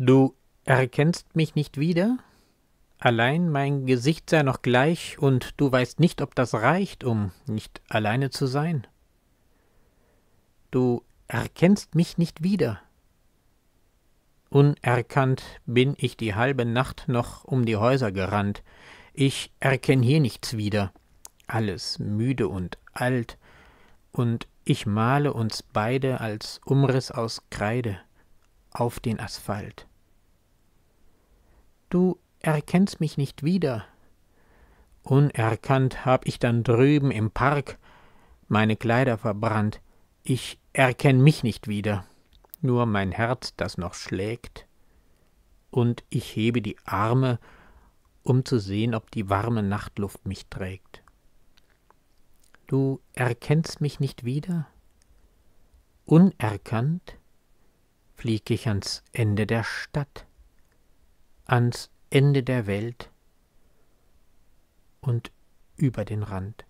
Du erkennst mich nicht wieder? Allein mein Gesicht sei noch gleich, und du weißt nicht, ob das reicht, um nicht alleine zu sein. Du erkennst mich nicht wieder. Unerkannt bin ich die halbe Nacht noch um die Häuser gerannt. Ich erkenn hier nichts wieder. Alles müde und alt, und ich male uns beide als Umriss aus Kreide auf den Asphalt. Du erkennst mich nicht wieder. Unerkannt hab ich dann drüben im Park meine Kleider verbrannt. Ich erkenn mich nicht wieder. Nur mein Herz, das noch schlägt. Und ich hebe die Arme, um zu sehen, ob die warme Nachtluft mich trägt. Du erkennst mich nicht wieder? Unerkannt flieg ich ans Ende der Stadt ans Ende der Welt und über den Rand.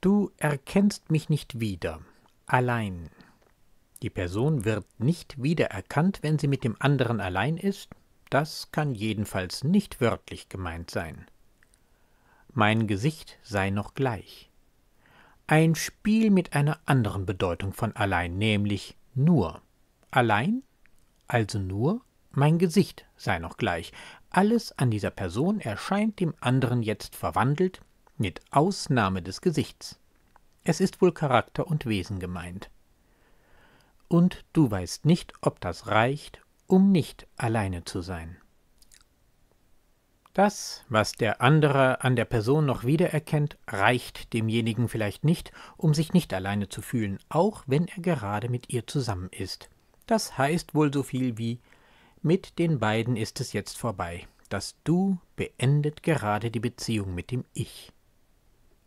Du erkennst mich nicht wieder, allein. Die Person wird nicht wiedererkannt, wenn sie mit dem anderen allein ist, das kann jedenfalls nicht wörtlich gemeint sein. Mein Gesicht sei noch gleich. Ein Spiel mit einer anderen Bedeutung von allein, nämlich nur. Allein, also nur, mein Gesicht sei noch gleich. Alles an dieser Person erscheint dem anderen jetzt verwandelt, mit Ausnahme des Gesichts. Es ist wohl Charakter und Wesen gemeint. Und du weißt nicht, ob das reicht, um nicht alleine zu sein. Das, was der andere an der Person noch wiedererkennt, reicht demjenigen vielleicht nicht, um sich nicht alleine zu fühlen, auch wenn er gerade mit ihr zusammen ist. Das heißt wohl so viel wie mit den beiden ist es jetzt vorbei. Das Du beendet gerade die Beziehung mit dem Ich.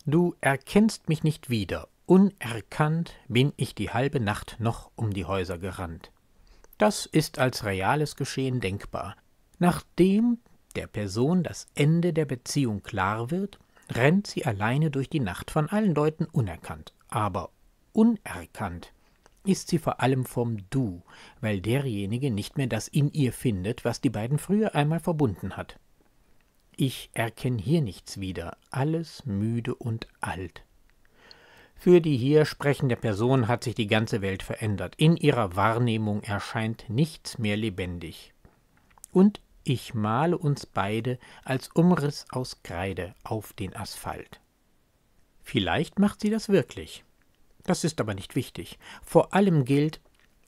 Du erkennst mich nicht wieder. Unerkannt bin ich die halbe Nacht noch um die Häuser gerannt. Das ist als reales Geschehen denkbar. Nachdem der Person das Ende der Beziehung klar wird, rennt sie alleine durch die Nacht von allen Leuten unerkannt. Aber unerkannt ist sie vor allem vom Du, weil derjenige nicht mehr das in ihr findet, was die beiden früher einmal verbunden hat. Ich erkenne hier nichts wieder, alles müde und alt. Für die hier sprechende Person hat sich die ganze Welt verändert. In ihrer Wahrnehmung erscheint nichts mehr lebendig. Und ich male uns beide als Umriss aus Kreide auf den Asphalt. Vielleicht macht sie das wirklich. Das ist aber nicht wichtig. Vor allem gilt,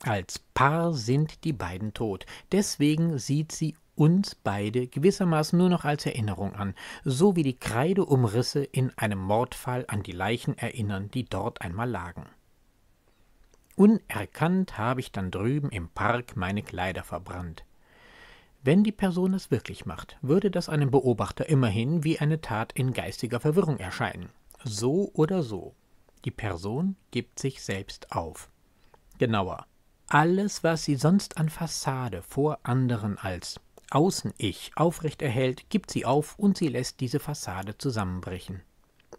als Paar sind die beiden tot. Deswegen sieht sie uns beide gewissermaßen nur noch als Erinnerung an, so wie die Kreideumrisse in einem Mordfall an die Leichen erinnern, die dort einmal lagen. Unerkannt habe ich dann drüben im Park meine Kleider verbrannt. Wenn die Person es wirklich macht, würde das einem Beobachter immerhin wie eine Tat in geistiger Verwirrung erscheinen. So oder so. Die Person gibt sich selbst auf. Genauer. Alles, was sie sonst an Fassade vor anderen als Außen-Ich aufrecht erhält, gibt sie auf und sie lässt diese Fassade zusammenbrechen.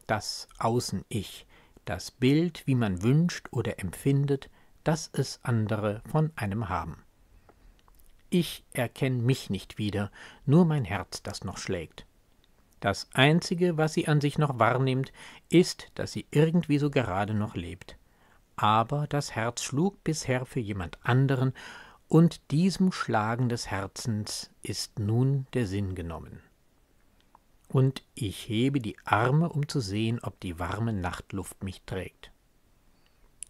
Das Außen-Ich, das Bild, wie man wünscht oder empfindet, dass es andere von einem haben. Ich erkenne mich nicht wieder, nur mein Herz, das noch schlägt. Das Einzige, was sie an sich noch wahrnimmt, ist, dass sie irgendwie so gerade noch lebt. Aber das Herz schlug bisher für jemand anderen, und diesem Schlagen des Herzens ist nun der Sinn genommen. Und ich hebe die Arme, um zu sehen, ob die warme Nachtluft mich trägt.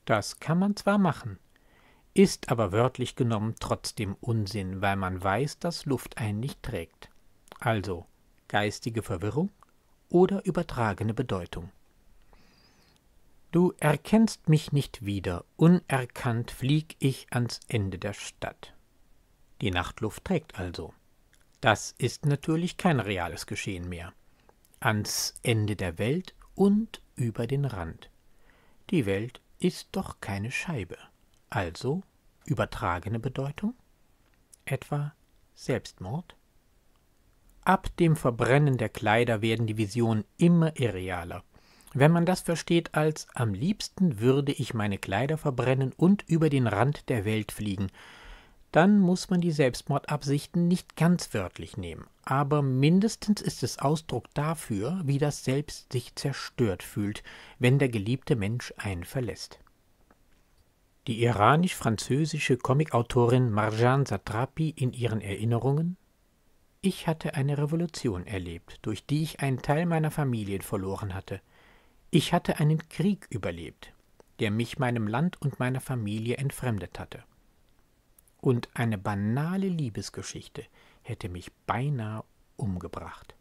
Das kann man zwar machen, ist aber wörtlich genommen trotzdem Unsinn, weil man weiß, dass Luft einen nicht trägt. Also geistige Verwirrung oder übertragene Bedeutung. Du erkennst mich nicht wieder, unerkannt flieg ich ans Ende der Stadt. Die Nachtluft trägt also. Das ist natürlich kein reales Geschehen mehr. Ans Ende der Welt und über den Rand. Die Welt ist doch keine Scheibe also übertragene Bedeutung, etwa Selbstmord. Ab dem Verbrennen der Kleider werden die Visionen immer irrealer. Wenn man das versteht als am liebsten würde ich meine Kleider verbrennen und über den Rand der Welt fliegen, dann muss man die Selbstmordabsichten nicht ganz wörtlich nehmen, aber mindestens ist es Ausdruck dafür, wie das Selbst sich zerstört fühlt, wenn der geliebte Mensch einen verlässt die iranisch-französische Comicautorin Marjan Satrapi in ihren Erinnerungen? Ich hatte eine Revolution erlebt, durch die ich einen Teil meiner Familie verloren hatte. Ich hatte einen Krieg überlebt, der mich meinem Land und meiner Familie entfremdet hatte. Und eine banale Liebesgeschichte hätte mich beinahe umgebracht.